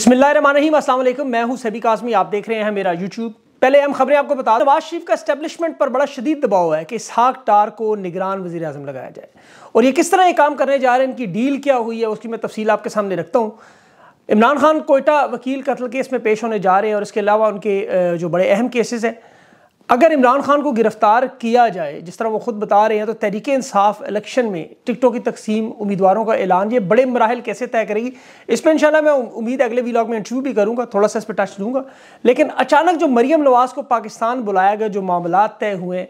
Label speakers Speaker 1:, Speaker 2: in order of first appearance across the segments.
Speaker 1: बिस्मिल्लाम असलम मैं हूं सभी काजमी आप देख रहे हैं मेरा यूट्यूब पहले हम खबरें आपको बता नवाज शरीफ का स्टैब्लिशमेंट पर बड़ा शदीद दबाव है कि इसहाक टार को निगरान वजी अजम लगाया जाए और ये किस तरह ये काम करने जा रहे हैं इनकी डील क्या हुई है उसकी मैं तफसील आपके सामने रखता हूँ इमरान खान कोयटा वकील कत्ल केस में पेश होने जा रहे हैं और इसके अलावा उनके जो बड़े अहम केसेज हैं अगर इमरान खान को गिरफ़्तार किया जाए जिस तरह वो ख़ुद बता रहे हैं तो तहरीक इंसाफ इलेक्शन में टिकटों की तकसीम उम्मीदवारों का ऐलान ये बड़े मराहल कैसे तय करेगी इस पर इंशाल्लाह मैं उम्मीद अगले वीलॉग में इंटरव्यू भी करूँगा थोड़ा सा इस पर टच लूँगा लेकिन अचानक जो मरीम नवाज़ को पाकिस्तान बुलाया गया जो मामला तय हुए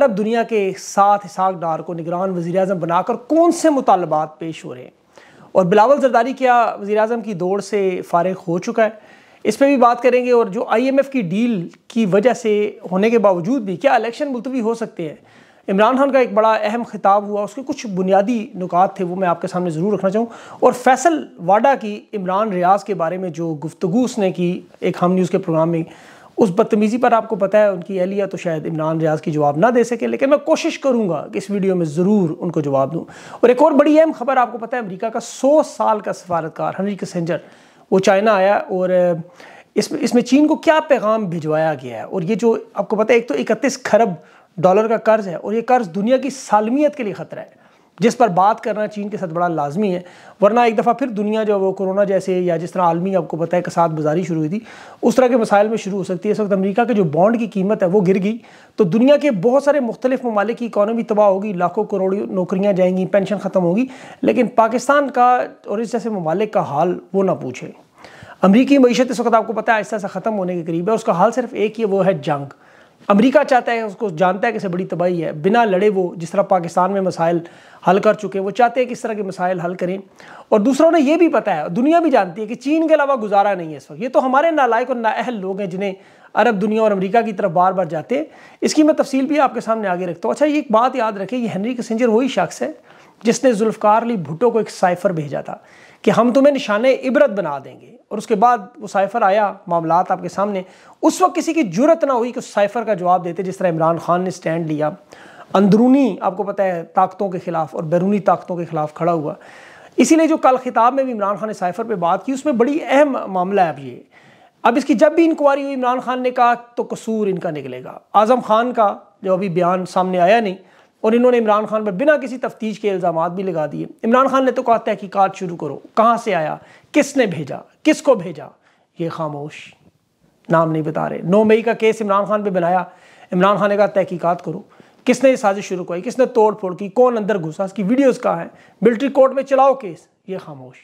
Speaker 1: अरब दुनिया के साथ इसाक डार को निगरान वजी अजम बनाकर कौन से मुतालबात पेश हो रहे हैं और बिलावल जरदारी क्या वजी अजम की दौड़ से फारग हो चुका है इस पर भी बात करेंगे और जो आईएमएफ की डील की वजह से होने के बावजूद भी क्या इलेक्शन मुलतवी हो सकते हैं इमरान खान का एक बड़ा अहम खिताब हुआ उसके कुछ बुनियादी नुकात थे वो मैं आपके सामने ज़रूर रखना चाहूँ और फैसल वाडा की इमरान रियाज के बारे में जो गुफ्तु उसने की एक हम न्यूज़ के प्रोग्राम में उस बदतमीज़ी पर आपको पता है उनकी अहलिया तो शायद इमरान रियाज की जवाब ना दे सके लेकिन मैं कोशिश करूँगा कि इस वीडियो में ज़रूर उनको जवाब दूँ और एक और बड़ी अहम खबर आपको पता है अमरीका का सौ साल का सफारतकार हनरी कसेंजर वो चाइना आया और इसमें इसमें चीन को क्या पैगाम भिजवाया गया है और ये जो आपको पता है एक तो इकतीस खरब डॉलर का कर्ज है और ये कर्ज दुनिया की सालमियत के लिए खतरा है जिस पर बात करना चीन के साथ बड़ा लाजमी है वरना एक दफ़ा फिर दुनिया जो वो कोरोना जैसे या जिस तरह आलमी आपको पता है कि साथ बाजारी शुरू हुई थी उस तरह के मसाइल में शुरू हो सकती है इस वक्त अमेरिका के जो बॉन्ड की कीमत है वो गिर गई तो दुनिया के बहुत सारे मुख्तलिफ ममालिक की इकानमी तबाह होगी लाखों करोड़ नौकरियाँ जाएंगी पेंशन ख़त्म होगी लेकिन पाकिस्तान का और इस जैसे ममालिक का हाल वो ना पूछे अमरीकी मीशत इस वक्त आपको पता है आहिस्ता आहिस्ता ख़त्म होने के करीब है उसका हाल सिर्फ एक ही वो है जंग अमेरिका चाहता है उसको जानता है कि इसे बड़ी तबाही है बिना लड़े वो जिस तरह पाकिस्तान में मसाइल हल कर चुके हैं वो चाहते हैं कि इस तरह के मसाइल हल करें और दूसरा उन्हें यह भी पता है दुनिया भी जानती है कि चीन के अलावा गुजारा नहीं है इस वक्त ये तो हमारे नालायक और नाअहल लोग हैं जिन्हें अरब दुनिया और अमरीका की तरफ बार बार जाते हैं इसकी मैं तफसील भी आपके सामने आगे रखता हूँ अच्छा ये एक बात याद रखें ये हैनरी कसेंजर वही शख्स है जिसने जुल्फकार अली भुटो को एक साइफर भेजा था कि हम तुम्हें निशान इबरत बना देंगे और उसके बाद वो साइफ़र आया मामला आपके सामने उस वक्त किसी की जरूरत ना हुई कि उस साइफ़र का जवाब देते जिस तरह इमरान खान ने स्टैंड लिया अंदरूनी आपको पता है ताकतों के ख़िलाफ़ और बैरूनी ताकतों के ख़िलाफ़ खड़ा हुआ इसीलिए जो कल ख़िताब में भी इमरान खान ने साइफ़र पर बात की उसमें बड़ी अहम मामला है अब ये अब इसकी जब भी इंक्वायरी हुई इमरान खान ने कहा तो कसूर इनका निकलेगा आज़म खान का जो अभी बयान सामने आया नहीं और इन्होंने इमरान खान पर बिना किसी तफ्तीश के इल्ज़ाम भी लगा दिए इमरान खान ने तो कहा तहकीकत शुरू करो कहाँ से आया किसने भेजा किसको भेजा ये खामोश नाम नहीं बता रहे नौ मई का केस इमरान खान पर बनाया इमरान खान ने कहा तहकीकत करो किसने ये साजिश शुरू करी किसने तोड़ फोड़ की कौन अंदर घुसा इसकी वीडियोज़ कहाँ हैं मिल्ट्री कोर्ट में चलाओ केस ये खामोश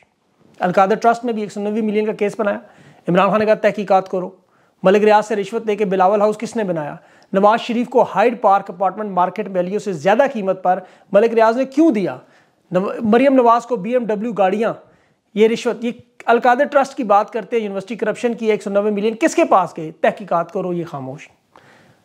Speaker 1: अलकादर ट्रस्ट में भी एक मिलियन का केस बनाया इमरान खान ने कहा तहकीकत करो मलिक रियाज से रिश्वत लेके बिलावल हाउस किसने बनाया नवाज शरीफ को Hyde Park apartment market value से ज़्यादा कीमत पर मलिक रियाज ने क्यों दिया नव, मरियम नवाज को बी एम डब्ल्यू गाड़ियाँ ये रिश्वत ये अलकादर ट्रस्ट की बात करते हैं यूनिवर्सिटी करप्शन की एक सौ नब्बे मिलियन किसके पास गए तहकीक़त करो ये खामोश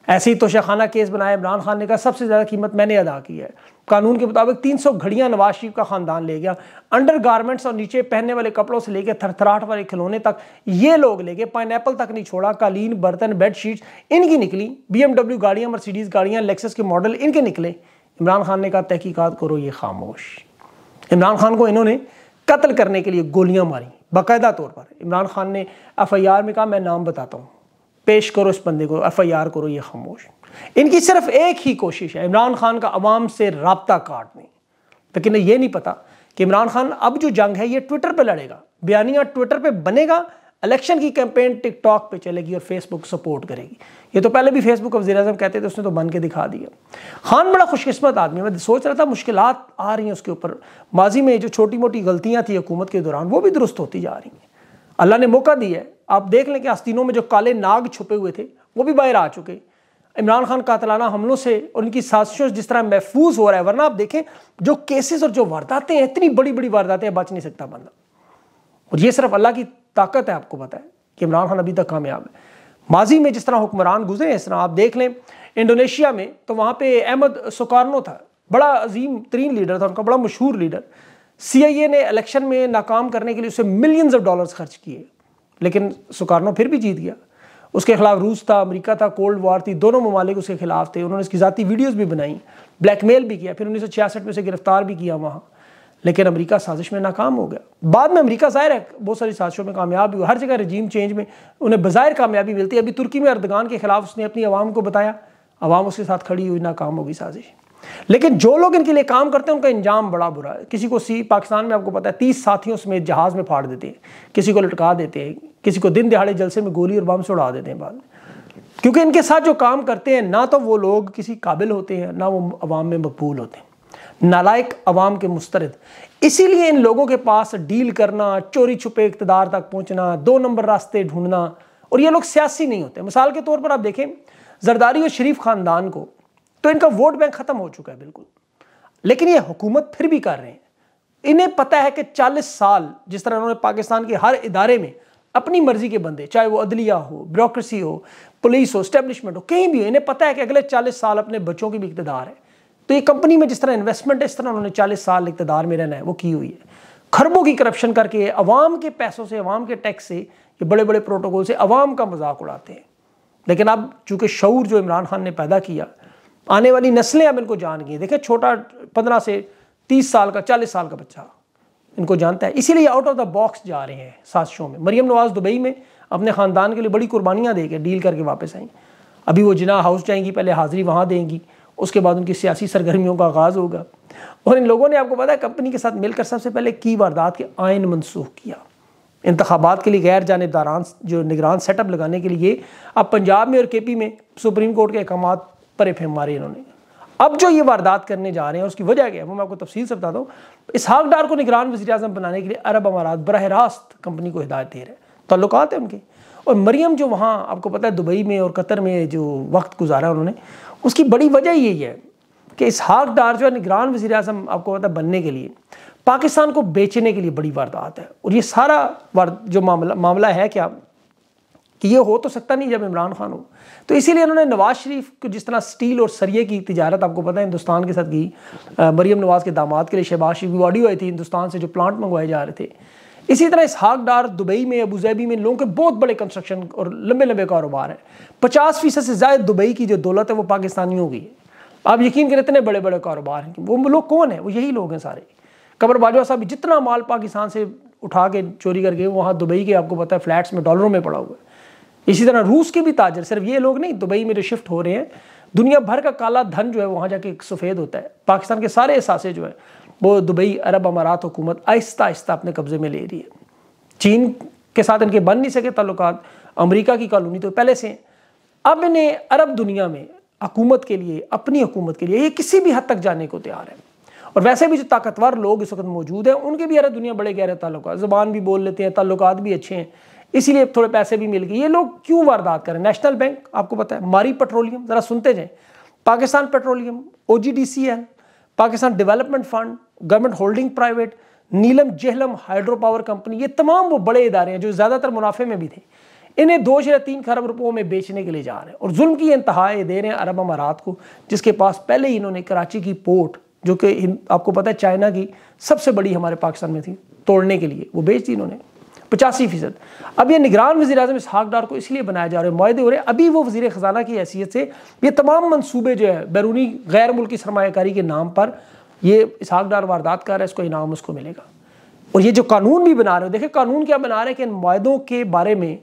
Speaker 1: ऐसे ही तोशाखाना केस बनाया इमरान खान ने कहा सबसे ज़्यादा कीमत मैंने अदा की है कानून के मुताबिक 300 घड़ियां नवाज शरीफ का ख़ानदान ले गया अंडर गारमेंट्स और नीचे पहनने वाले कपड़ों से लेकर थरथराहट वाले खिलौने तक ये लोग ले गए पाइन तक नहीं छोड़ा कालीन बर्तन बेड शीट्स इनकी निकली बी एमडब्ल्यू गाड़ियाँ मर्सिडीज़ गाड़ियाँ लेक्सेस के मॉडल इनके निकले इमरान खान ने कहा तहकीक़त करो ये खामोश इमरान खान को इन्होंने कत्ल करने के लिए गोलियाँ मारी बाकायदा तौर पर इमरान खान ने एफ आई आर में कहा मैं नाम बताता हूँ पेश करो इस बंदे को एफ आई आर करो ये खामोश इनकी सिर्फ एक ही कोशिश है इमरान खान का अवाम से रबता काटने लेकिन ये नहीं पता कि इमरान खान अब जो जंग है ये ट्विटर पर लड़ेगा बयानिया ट्विटर पर बनेगा इलेक्शन की कैंपेन टिकटॉक पे चलेगी और फेसबुक सपोर्ट करेगी ये तो पहले भी फेसबुक वजी अजम कहते थे उसने तो बन के दिखा दिया खान बड़ा खुशकस्मत आदमी मैं सोच रहा था मुश्किल आ रही हैं उसके ऊपर माजी में जो छोटी मोटी गलतियाँ थी हुकूमत के दौरान वो भी दुरुस्त होती जा रही हैं अल्लाह ने मौका दिया है आप देख लें कि आस्तीनों में जो काले नाग छुपे हुए थे वो भी बाहर आ चुके इमरान खान कातलाना हमलों से और उनकी साजिशों से जिस तरह महफूज हो रहा है वरना आप देखें जो केसेस और जो वारदातें हैं इतनी बड़ी बड़ी वारदातें बच नहीं सकता बंदा और ये सिर्फ अल्लाह की ताकत है आपको पता है कि इमरान खान अभी तक कामयाब है माजी में जिस तरह हुक्मरान गुजरे हैं इस तरह आप देख लें इंडोनेशिया में तो वहाँ पर अहमद सुकारनो था बड़ा अजीम तरीन लीडर था उनका बड़ा मशहूर लीडर सी आई ए ने इलेक्शन में नाकाम करने के लिए उसे मिलियंस ऑफ डॉलर्स खर्च किए लेकिन सुकारनो फिर भी जीत गया उसके खिलाफ रूस था अमेरिका था कोल्ड वॉर थी दोनों ममालिक उसके खिलाफ थे उन्होंने इसकी ज़ाती वीडियोज़ भी बनाई ब्लैकमेल भी किया फिर उन्नीस में उसे गिरफ्तार भी किया वहाँ लेकिन अमेरिका साजिश में नाकाम हो गया बाद में अमेरिका ज़ाहिर है बहुत सारी साजिशों में कामयाब भी हुआ हर जगह रजीम चेंज में उन्हें बाहर कामयाबी मिलती है अभी तुर्की में अर्दगान के खिलाफ उसने अपनी आवाम को बताया आवाम उसके साथ खड़ी हुई नाकाम होगी साजिश लेकिन जो लोग इनके लिए काम करते हैं उनका इंजाम बड़ा बुरा है किसी को सी पाकिस्तान में आपको पता है तीस साथियों समेत जहाज़ में फाड़ देते हैं किसी को लटका देते हैं किसी को दिन दिहाड़े जलसे में गोली और बम से उड़ा देते हैं बाद में क्योंकि इनके साथ जो काम करते हैं ना तो वो लोग किसी काबिल होते हैं ना वो अवाम में मकबूल होते हैं नालायक अवाम के मुस्तरद इसीलिए इन लोगों के पास डील करना चोरी छुपे इकतदार तक पहुंचना दो नंबर रास्ते ढूंढना और ये लोग सियासी नहीं होते मिसाल के तौर पर आप देखें जरदारी और शरीफ ख़ानदान को तो इनका वोट बैंक खत्म हो चुका है बिल्कुल लेकिन ये हुकूमत फिर भी कर रहे हैं इन्हें पता है कि 40 साल जिस तरह उन्होंने पाकिस्तान के हर इदारे में अपनी मर्जी के बंदे चाहे वो अदलिया हो ब्रोक्रेसी हो पुलिस हो स्टैब्लिशमेंट हो कहीं भी हो इन्हें पता है कि अगले 40 साल अपने बच्चों की भी इकतदार है तो ये कंपनी में जिस तरह इन्वेस्टमेंट है इस तरह उन्होंने चालीस साल इकतदार में रहना है वो की हुई है खरबों की करप्शन करके अवाम के पैसों से अवाम के टैक्स से ये बड़े बड़े प्रोटोकॉल से अवाम का मजाक उड़ाते हैं लेकिन अब चूंकि शूर जो इमरान खान ने पैदा किया आने वाली नस्लें अब इनको जान गई देखें छोटा पंद्रह से तीस साल का चालीस साल का बच्चा इनको जानता है इसीलिए आउट ऑफ द बॉक्स जा रहे हैं साजिशों में मरियम नवाज़ दुबई में अपने ख़ानदान के लिए बड़ी कुर्बानियाँ दे के डील करके वापस आई अभी वो जिना हाउस जाएंगी पहले हाज़िरी वहाँ देंगी उसके बाद उनकी सियासी सरगर्मियों का आगाज़ होगा और इन लोगों ने आपको पता है कंपनी के साथ मिलकर सबसे पहले की वारदात के आयन मनसूख किया इंतबात के लिए गैर जानबदारान जो निगरान सेटअप लगाने के लिए अब पंजाब में और के पी में सुप्रीम कोर्ट के अहकाम पर फेम मारी इन्होंने अब जो ये वारदात करने जा रहे हैं उसकी वजह क्या है वो मैं आपको तफसील से बताता हूँ इसहाक डार को निगरान वजी अजम बनाने के लिए अरब अमारात बरह रास्त कंपनी को हिदायत दे रहे हैं तल्लुक है उनके और मरियम जो वहाँ आपको पता है दुबई में और कतर में जो वक्त गुजारा उन्होंने उसकी बड़ी वजह यही है कि इसहाक डार जो है निगरान वजी अजम आपको पता है बनने के लिए पाकिस्तान को बेचने के लिए बड़ी वारदात है और ये सारा जो मामला मामला है क्या कि ये हो तो सकता नहीं जब इमरान खान हो तो इसीलिए उन्होंने नवाज शरीफ को जिस तरह स्टील और सरिये की तजारत आपको पता है हिंदुस्तान के साथ की मरीम नवाज़ के दामाद के लिए शहबाज शरीफ की ऑडियो आई थी हिंदुस्तान से जो प्लांट मंगवाए जा रहे थे इसी तरह हाक डार दुबई में अबूजैबी में लोगों के बहुत बड़े कंस्ट्रक्शन और लंबे लंबे कारोबार हैं पचास फीसद से ज़्यादा दुबई की जो दौलत है वो पाकिस्तानियों की है आप यकीन करें इतने बड़े बड़े कारोबार हैं वो लोग कौन है वो यही लोग हैं सारे कमर बाजवा साहब जितना माल पाकिस्तान से उठा के चोरी करके वहाँ दुबई के आपको पता है फ्लैट्स में डॉलरों में पड़ा हुआ है इसी तरह रूस के भी ताजर सिर्फ ये लोग नहीं दुबई में जो शिफ्ट हो रहे हैं दुनिया भर का काला धन जो है वहाँ जाके सफ़ेद होता है पाकिस्तान के सारे असासे जो हैं वो दुबई अरब अमारात हुकूमत आहिस्ता आहिस्ता अपने कब्ज़े में ले रही है चीन के साथ इनके बन नहीं सके ताल्लुक अमरीका की कॉलोनी तो पहले से हैं अब इन्हें अरब दुनिया में हकूमत के लिए अपनी हुकूमत के लिए ये किसी भी हद तक जाने को तैयार है और वैसे भी जो ताकतवर लोग इस वक्त मौजूद हैं उनके भी अरब दुनिया बड़े गहरे ताल्लुक ज़बान भी बोल लेते हैं ताल्लुक भी अच्छे हैं इसीलिए थोड़े पैसे भी मिल गए ये लोग क्यों वारदात करें नेशनल बैंक आपको पता है मारी पेट्रोलियम ज़रा सुनते जाए पाकिस्तान पेट्रोलियम ओ Pakistan development fund government holding private Neelum Jhelum hydro power company ये तमाम वो बड़े इदारे हैं जो ज़्यादातर मुनाफे में भी थे इन्हें दो से तीन खरब रुपयों में बेचने के लिए जा रहे हैं और जुल्म की इंतहाएँ दे रहे हैं अरब अमारात को जिसके पास पहले ही इन्होंने कराची की पोर्ट जो कि आपको पता है चाइना की सबसे बड़ी हमारे पाकिस्तान में थी तोड़ने के लिए वो बेच दी इन्होंने पचासी फीसद अब ये निगरान वजी अजम इसहाक डार को इसलिए बनाया जा रहा है माहदे हो रहे हैं अभी वो वजी ख़जाना की हैसियत से ये तमाम मनसूबे जो है बैरूनी गैर मुल्की सरमाकारी के नाम पर यह इसहाक डार वारदात कर रहा है इसको इनाम उसको मिलेगा और ये जो कानून भी बना रहे हो देखिए कानून क्या बना रहे हैं कि इन माहों के बारे में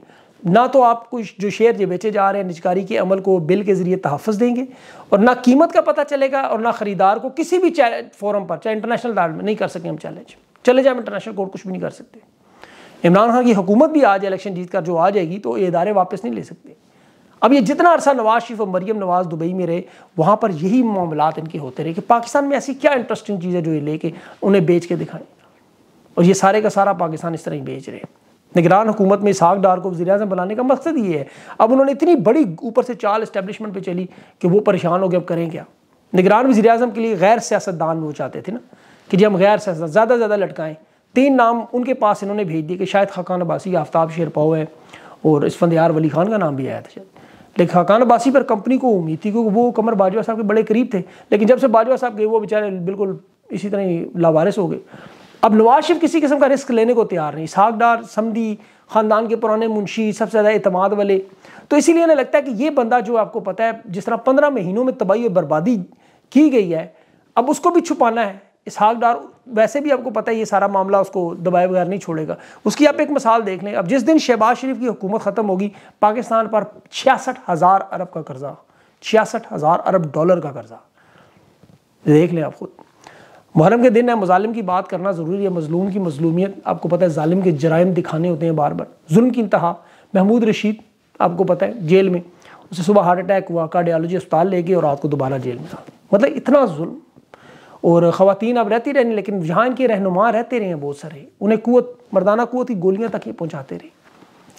Speaker 1: ना तो आप कुछ जो शेयर जो बेचे जा रहे हैं निजकारी के अमल को बिल के ज़रिए तहफ़ देंगे और ना कीमत का पता चलेगा और ना ख़रीदार को किसी भी फोरम पर चाहे इंटरनेशनल दार में नहीं कर सकें हम चैलेंज चले जाए इंटरनेशनल कोर्ट कुछ भी नहीं कर सकते इमरान खान की हुकूमत भी आज इलेक्शन जीत कर जो आ जाएगी तो ये इदारे वापस नहीं ले सकते अब ये जितना अरसा नवाज शरीफ और मरीम नवाज दुबई में रहे वहाँ पर यही मामला इनके होते रहे कि पाकिस्तान में ऐसी क्या इंटरेस्टिंग चीज़ है जो ये लेके उन्हें बेच के दिखाएं और ये सारे का सारा पाकिस्तान इस तरह ही बेच रहे निगरान हुकूमत में साग डार को वजी अजम बनाने का मकसद ये है अब उन्होंने इतनी बड़ी ऊपर से चाल इस्टेबलिशमेंट पर चली कि वो परेशान हो गए अब करें क्या निगरान वजी अजम के लिए गैर सियासतदान वो चाहते थे ना कि जी हम गैर सियासत ज़्यादा ज़्यादा लटकाएँ तीन नाम उनके पास इन्होंने भेज दिए कि शायद खाकान अब्बासी आफ्ताब शेरपाओ है और इसफंदार वली खान का नाम भी आया था शायद लेकिन खाकान अब्बासी पर कंपनी को उम्मीद थी क्योंकि वो कमर बाजवा साहब के बड़े करीब थे लेकिन जब से बाजवा साहब गए वो बेचारे बिल्कुल इसी तरह ही लावारिस हो गए अब नवाज शिफ किसी किस्म का रिस्क लेने को तैयार नहीं सागडार समी ख़ानदान के पुराने मुंशी सबसे ज़्यादा अतमाद वाले तो इसीलिए लिए लगता है कि ये बंदा जो आपको पता है जिस तरह पंद्रह महीनों में तबाही और बर्बादी की गई है अब उसको भी छुपाना है इसहाक डार वैसे भी आपको पता है ये सारा मामला उसको दबाए बगैर नहीं छोड़ेगा उसकी आप एक मिसाल देख लें अब जिस दिन शहबाज शरीफ की हुकूमत ख़त्म होगी पाकिस्तान पर छियासठ हज़ार अरब का कर्ज़ा छियासठ हज़ार अरब डॉलर का कर्ज़ा देख लें आप खुद मुहरम के दिन है मुजालिम की बात करना ज़रूरी है मजलूम की मजलूमियत आपको पता है ालिम के जराइम दिखाने होते हैं बार बार जुल्म की इंतहा महमूद रशीद आपको पता है जेल में उसे सुबह हार्ट अटैक हुआ कार्डियालॉजी अस्पताल ले गए और रात को दोबारा जेल में मतलब इतना जुल्म और ख़वान अब रहती रहनी लेकिन जहाँ इनके रहनुमा रहते रहे हैं बहुत सारे उन्हें कुत मर्दाना कुत की गोलियाँ तक ही पहुँचाते रहे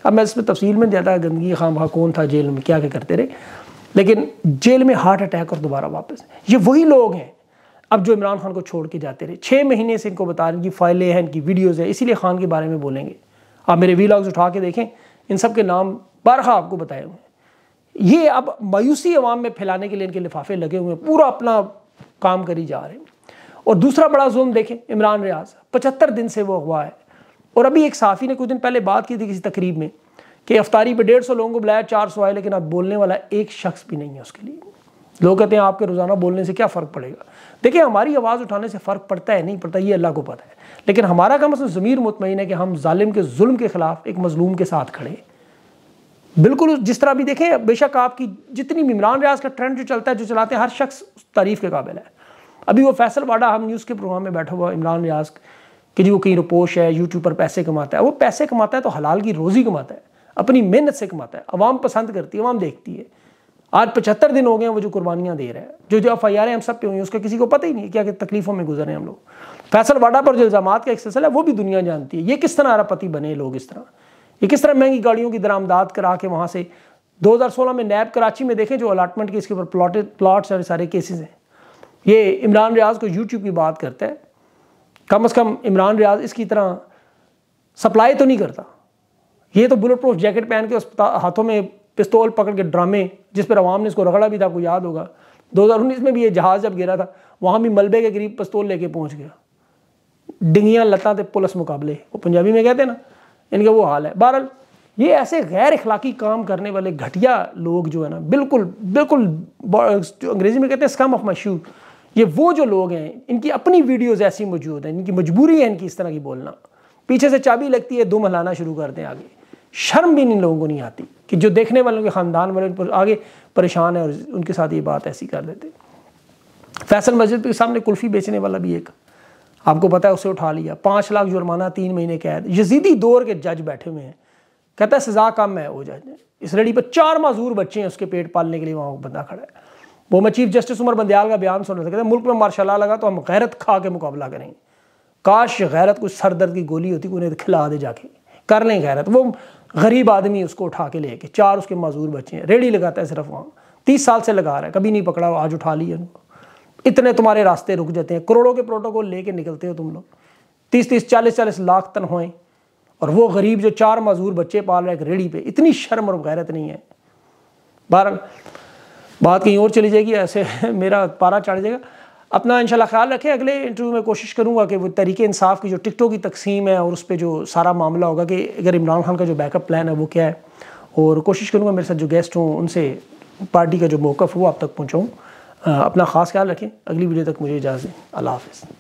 Speaker 1: अब मैं इसमें तफसील में ज़्यादा गंदगी खाम खा कौन था जेल में क्या क्या करते रहे लेकिन जेल में हार्ट अटैक और दोबारा वापस ये वही लोग हैं अब जो इमरान खान को छोड़ के जाते रहे छः महीने से इनको बता रहे इनकी फाइलें हैं इनकी वीडियोज़ हैं इसीलिए खान के बारे में बोलेंगे आप मेरे वीलाग्स उठा के देखें इन सब के नाम बारहा आपको बताए हुए ये अब मायूसी अवाम में फैलाने के लिए इनके लिफाफे लगे हुए हैं पूरा अपना काम करी जा रहे हैं और दूसरा बड़ा जुल्म देखें इमरान रियाज पचहत्तर दिन से वो अगवा है और अभी एक साफ़ी ने कुछ दिन पहले बात की थी किसी तकरीब में कि अफ्तारी पर डेढ़ सौ लोगों को बुलाया चार सौ आए लेकिन अब बोलने वाला एक शख्स भी नहीं है उसके लिए लोग कहते हैं आपके रोज़ाना बोलने से क्या फ़र्क पड़ेगा देखिए हमारी आवाज़ उठाने से फ़र्क पड़ता है नहीं पड़ता ये अल्लाह को पता है लेकिन हमारा कम असल ज़मीर मुतमिन है कि हम ालिम के जुल्म के ख़िलाफ़ एक मजलूम के साथ खड़े बिल्कुल जिस तरह भी देखें बेशक आपकी जितनी भी इमरान रियाज का ट्रेंड जो चलता है जो चलाते हैं हर शख्स तारीफ़ के काबिल है अभी वो फैसल वाडा हम न्यूज़ के प्रोग्राम में बैठा हुआ इमरान रियाज कि जी वो कहीं रुपोश है यूट्यूब पर पैसे कमाता है वो पैसे कमाता है तो हलाल की रोज़ी कमाता है अपनी मेहनत से कमाता है अवाम पसंद करती है अवाम देखती है आज पचहत्तर दिन हो गए हैं वो जो कुर्बानियाँ दे रहे हैं जो जो एफ आई आर हम सब पे हुई हैं उसका किसी को पता ही नहीं क्या कि तकलीफ़ों में गुजरे हम लोग फैसल वाडा पर जो इल्ज़ाम का एक सिलसिला है वो भी दुनिया जानती है ये किस तरह पति बने लोग इस तरह ये किस तरह महंगी गाड़ियों की दरामदाद करा के वहाँ से 2016 में नैब कराची में देखें जो अलाटमेंट के इसके ऊपर प्लॉट प्लॉट्स और सारे केसेस हैं ये इमरान रियाज को यूट्यूब की बात करता है कम अज़ कम इमरान रियाज इसकी तरह सप्लाई तो नहीं करता ये तो बुलेट प्रूफ जैकेट पहन के अस्पताल हाथों में पिस्तौल पकड़ के ड्रामे जिस पर अवाम ने इसको रगड़ा भी था आपको याद होगा 2019 में भी ये जहाज़ जब गिरा था वहाँ भी मलबे के करीब पिस्तौल लेके पहुँच गया डिंगियाँ लतां थे पुलिस मुकाबले वो पंजाबी में कहते हैं ना इनका वो हाल है बहरहाल ये ऐसे गैर अखलाकी काम करने वाले घटिया लोग जो है ना बिल्कुल बिल्कुल अंग्रेज़ी में कहते हैं स्कम ऑफ मशहूर ये वो जो लोग हैं इनकी अपनी वीडियोज़ ऐसी मौजूद हैं इनकी मजबूरी है इनकी इस तरह की बोलना पीछे से चाबी लगती है दुम हलाना शुरू कर दें आगे शर्म भी इन लोगों को नहीं आती कि जो देखने वालों के ख़ानदान वाले पर आगे परेशान है और उनके साथ ये बात ऐसी कर देते फैसल मस्जिद के सामने कुल्फ़ी बेचने वाला भी एक आपको पता है उसे उठा लिया पाँच लाख जुर्माना तीन महीने कैद यजीदी दौर के जज बैठे हुए हैं कहता है सज़ा कम है वो जज इस रेडी पर चार माजूर बच्चे हैं उसके पेट पालने के लिए वहाँ बंदा खड़ा है वो मैं चीफ जस्टिस उमर बंदयाल का बयान सुन रहे थे मुल्क में मार्शाला लगा तो हम गैरत खा के मुकाबला करेंगे काश गैरत कुछ सरदर्द की गोली होती उन्हें खिला दे जाके कर लें गैरत वो गरीब आदमी उसको उठा के लेके चार उसके मजदूर बच्चे हैं रेडी लगाता है सिर्फ वहाँ तीस साल से लगा रहा है कभी नहीं पकड़ा आज उठा लिया उनको इतने तुम्हारे रास्ते रुक जाते हैं करोड़ों के प्रोटोकॉल लेके निकलते हो तुम लोग तीस तीस चालीस चालीस लाख हो और वो गरीब जो चार मजदूर बच्चे पाल रहे रेड़ी पे इतनी शर्म और गैरत नहीं है बारह बात कहीं और चली जाएगी ऐसे मेरा पारा चढ़ जाएगा अपना इंशाल्लाह ख्याल रखें अगले इंटरव्यू में कोशिश करूंगा कि वो तरीके इंसाफ की जो टिकटों की तकसीम है और उस पर जो सारा मामला होगा कि अगर इमरान खान का जो बैकअप प्लान है वो क्या है और कोशिश करूंगा मेरे साथ जो गेस्ट हों उनसे पार्टी का जो मौक़ हो आप तक पहुँचाऊँ अपना ख़ास ख्याल रखें अगली वीडियो तक मुझे इजाज़त दें अल्लाह हाफ़